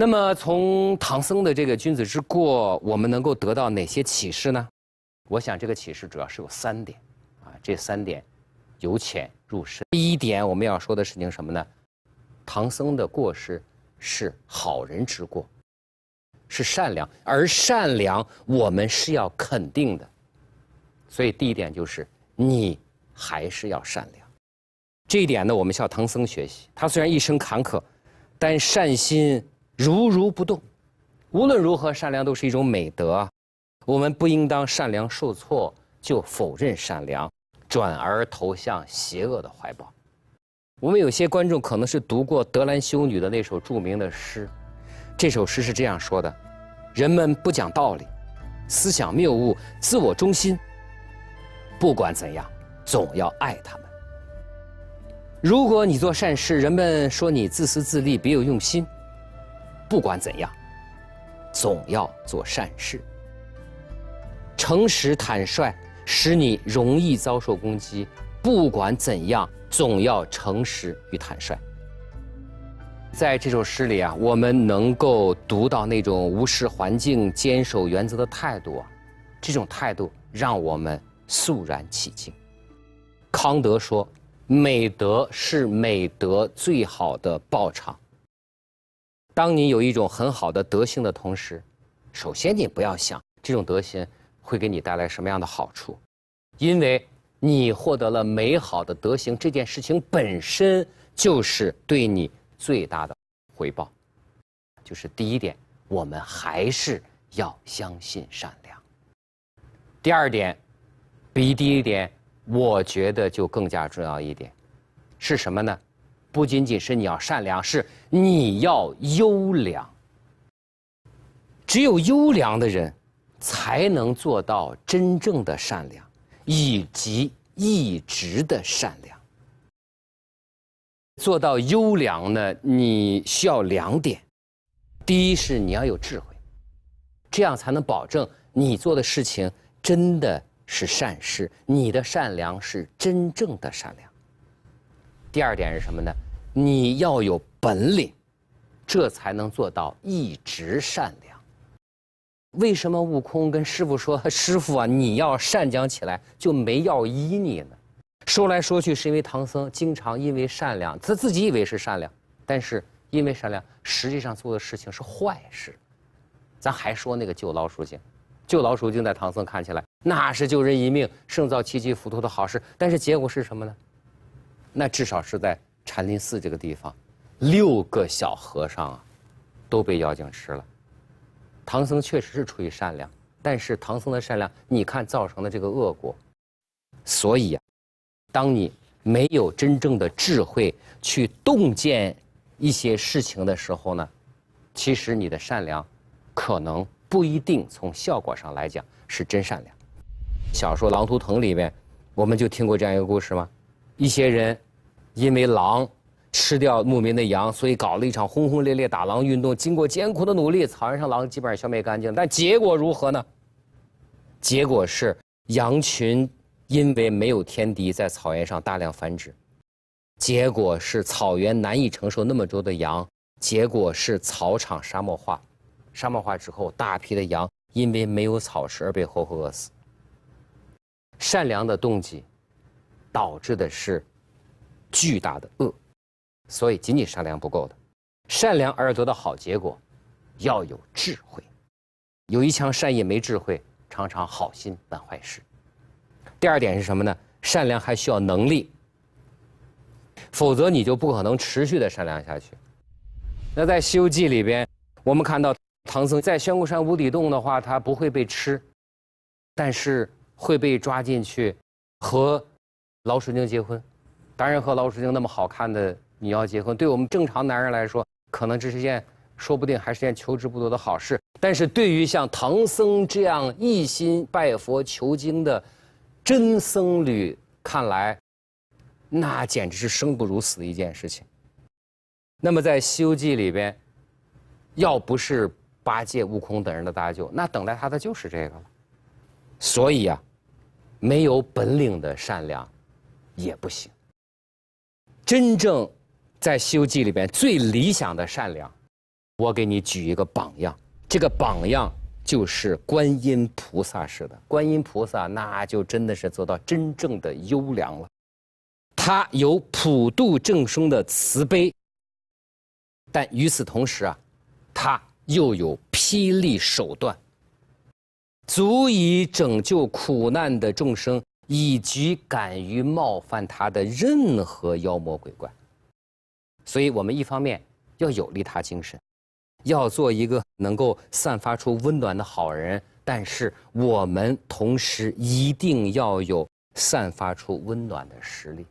那么，从唐僧的这个君子之过，我们能够得到哪些启示呢？我想，这个启示主要是有三点。啊，这三点由浅入深。第一点，我们要说的事情什么呢？唐僧的过失是好人之过，是善良，而善良我们是要肯定的。所以，第一点就是你还是要善良。这一点呢，我们向唐僧学习。他虽然一生坎坷，但善心。如如不动，无论如何，善良都是一种美德。我们不应当善良受挫就否认善良，转而投向邪恶的怀抱。我们有些观众可能是读过德兰修女的那首著名的诗，这首诗是这样说的：“人们不讲道理，思想谬误，自我中心。不管怎样，总要爱他们。如果你做善事，人们说你自私自利，别有用心。”不管怎样，总要做善事。诚实坦率使你容易遭受攻击。不管怎样，总要诚实与坦率。在这首诗里啊，我们能够读到那种无视环境、坚守原则的态度啊，这种态度让我们肃然起敬。康德说：“美德是美德最好的报偿。”当你有一种很好的德行的同时，首先你不要想这种德行会给你带来什么样的好处，因为你获得了美好的德行这件事情本身就是对你最大的回报，就是第一点，我们还是要相信善良。第二点，比第一点我觉得就更加重要一点，是什么呢？不仅仅是你要善良，是你要优良。只有优良的人，才能做到真正的善良，以及一直的善良。做到优良呢，你需要两点：第一是你要有智慧，这样才能保证你做的事情真的是善事，你的善良是真正的善良。第二点是什么呢？你要有本领，这才能做到一直善良。为什么悟空跟师傅说：“ 师傅啊，你要善讲起来就没要依你呢？”说来说去是因为唐僧经常因为善良，他自己以为是善良，但是因为善良，实际上做的事情是坏事。咱还说那个救老鼠精，救老鼠精在唐僧看起来那是救人一命胜造七级浮屠的好事，但是结果是什么呢？那至少是在。禅林寺这个地方，六个小和尚啊，都被妖精吃了。唐僧确实是出于善良，但是唐僧的善良，你看造成的这个恶果。所以啊，当你没有真正的智慧去洞见一些事情的时候呢，其实你的善良，可能不一定从效果上来讲是真善良。小说《狼图腾》里面，我们就听过这样一个故事吗？一些人。因为狼吃掉牧民的羊，所以搞了一场轰轰烈烈打狼运动。经过艰苦的努力，草原上狼基本上消灭干净。但结果如何呢？结果是羊群因为没有天敌，在草原上大量繁殖。结果是草原难以承受那么多的羊。结果是草场沙漠化，沙漠化之后，大批的羊因为没有草食而被活活饿死。善良的动机，导致的是。巨大的恶，所以仅仅善良不够的，善良而得到好结果，要有智慧，有一腔善意没智慧，常常好心办坏事。第二点是什么呢？善良还需要能力，否则你就不可能持续的善良下去。那在《西游记》里边，我们看到唐僧在仙姑山无底洞的话，他不会被吃，但是会被抓进去，和老鼠精结婚。当人和老鼠精那么好看的你要结婚，对我们正常男人来说，可能这是件说不定还是件求之不得的好事。但是对于像唐僧这样一心拜佛求经的真僧侣看来，那简直是生不如死的一件事情。那么在《西游记》里边，要不是八戒、悟空等人的搭救，那等待他的就是这个了。所以啊，没有本领的善良也不行。真正，在《西游记》里边最理想的善良，我给你举一个榜样。这个榜样就是观音菩萨似的。观音菩萨那就真的是做到真正的优良了。他有普度众生的慈悲，但与此同时啊，他又有霹雳手段，足以拯救苦难的众生。以及敢于冒犯他的任何妖魔鬼怪。所以，我们一方面要有利他精神，要做一个能够散发出温暖的好人，但是我们同时一定要有散发出温暖的实力。